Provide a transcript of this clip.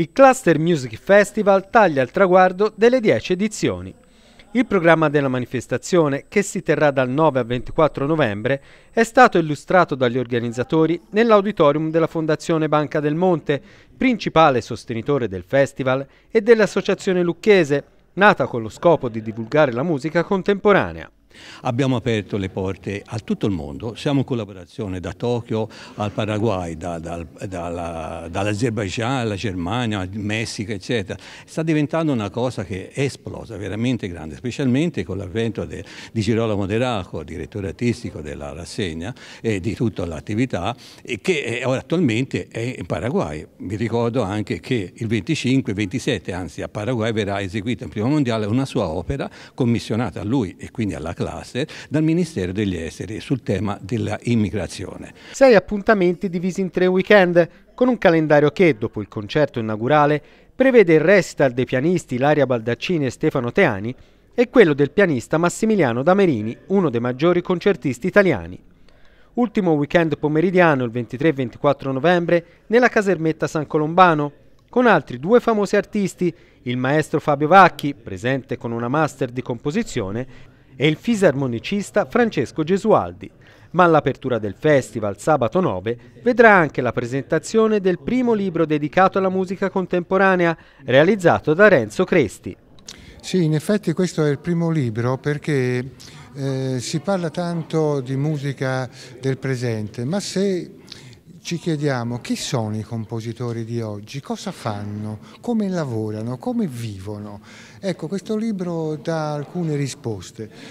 Il Cluster Music Festival taglia il traguardo delle 10 edizioni. Il programma della manifestazione, che si terrà dal 9 al 24 novembre, è stato illustrato dagli organizzatori nell'auditorium della Fondazione Banca del Monte, principale sostenitore del festival, e dell'Associazione Lucchese, nata con lo scopo di divulgare la musica contemporanea. Abbiamo aperto le porte a tutto il mondo, siamo in collaborazione da Tokyo al Paraguay, da, da, dalla, dall'Azerbaigian alla Germania, al Messico, eccetera. Sta diventando una cosa che è esplosa, veramente grande, specialmente con l'avvento di Girolamo De Raco, direttore artistico della rassegna e di tutta l'attività, che attualmente è in Paraguay. Vi ricordo anche che il 25, 27, anzi a Paraguay verrà eseguita in prima mondiale una sua opera commissionata a lui e quindi alla classe Glaser dal Ministero degli Esteri sul tema dell'immigrazione. immigrazione. Sei appuntamenti divisi in tre weekend, con un calendario che, dopo il concerto inaugurale, prevede il recital dei pianisti Laria Baldaccini e Stefano Teani e quello del pianista Massimiliano Damerini, uno dei maggiori concertisti italiani ultimo weekend pomeridiano il 23 e 24 novembre nella casermetta San Colombano, con altri due famosi artisti, il maestro Fabio Vacchi, presente con una master di composizione, e il fisarmonicista Francesco Gesualdi. Ma all'apertura del festival, sabato 9, vedrà anche la presentazione del primo libro dedicato alla musica contemporanea, realizzato da Renzo Cresti. Sì, in effetti questo è il primo libro perché eh, si parla tanto di musica del presente, ma se ci chiediamo chi sono i compositori di oggi, cosa fanno, come lavorano, come vivono. Ecco, questo libro dà alcune risposte.